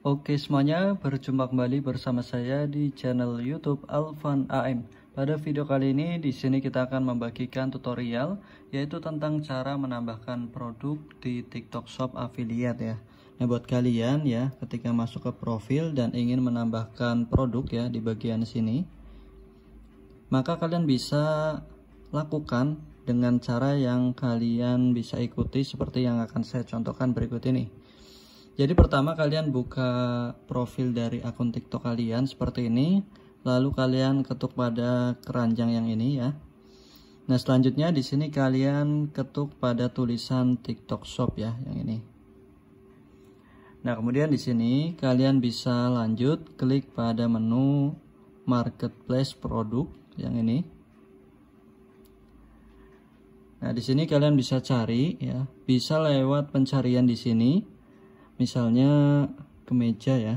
Oke semuanya, berjumpa kembali bersama saya di channel YouTube Alvan AM. Pada video kali ini di sini kita akan membagikan tutorial yaitu tentang cara menambahkan produk di TikTok Shop Affiliate ya. Nah, buat kalian ya ketika masuk ke profil dan ingin menambahkan produk ya di bagian sini maka kalian bisa lakukan dengan cara yang kalian bisa ikuti seperti yang akan saya contohkan berikut ini. Jadi pertama kalian buka profil dari akun TikTok kalian seperti ini, lalu kalian ketuk pada keranjang yang ini ya. Nah, selanjutnya di sini kalian ketuk pada tulisan TikTok Shop ya, yang ini. Nah, kemudian di sini kalian bisa lanjut klik pada menu marketplace produk yang ini. Nah, di sini kalian bisa cari ya, bisa lewat pencarian di sini misalnya kemeja ya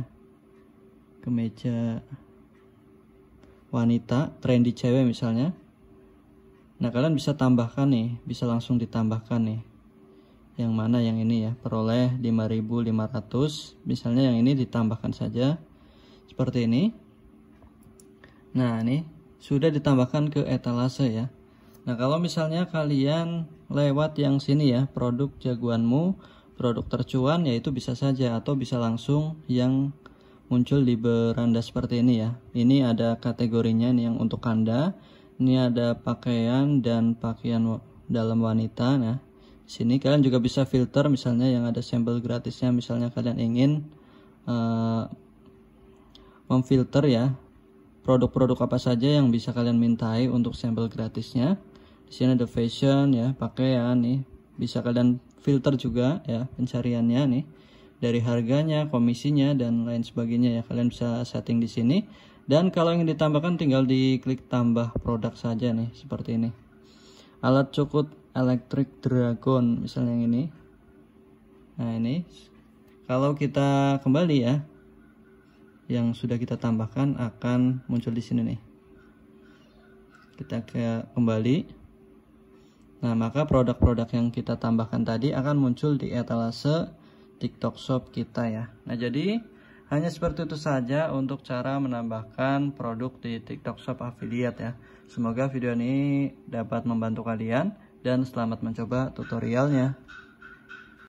kemeja wanita trendy cewek misalnya nah kalian bisa tambahkan nih bisa langsung ditambahkan nih yang mana yang ini ya peroleh 5500 misalnya yang ini ditambahkan saja seperti ini nah ini sudah ditambahkan ke etalase ya nah kalau misalnya kalian lewat yang sini ya produk jagoanmu produk tercuan yaitu bisa saja atau bisa langsung yang muncul di beranda seperti ini ya. Ini ada kategorinya nih yang untuk Anda. Ini ada pakaian dan pakaian dalam wanita. Nah, sini kalian juga bisa filter misalnya yang ada sampel gratisnya misalnya kalian ingin uh, memfilter ya produk-produk apa saja yang bisa kalian mintai untuk sampel gratisnya. Di sini ada fashion ya, pakaian nih, bisa kalian filter juga ya pencariannya nih dari harganya, komisinya dan lain sebagainya ya kalian bisa setting di sini dan kalau ingin ditambahkan tinggal diklik tambah produk saja nih seperti ini alat cukut electric dragon misalnya yang ini nah ini kalau kita kembali ya yang sudah kita tambahkan akan muncul di sini nih kita ke kembali Nah, maka produk-produk yang kita tambahkan tadi akan muncul di etalase TikTok Shop kita ya. Nah, jadi hanya seperti itu saja untuk cara menambahkan produk di TikTok Shop Affiliate ya. Semoga video ini dapat membantu kalian dan selamat mencoba tutorialnya.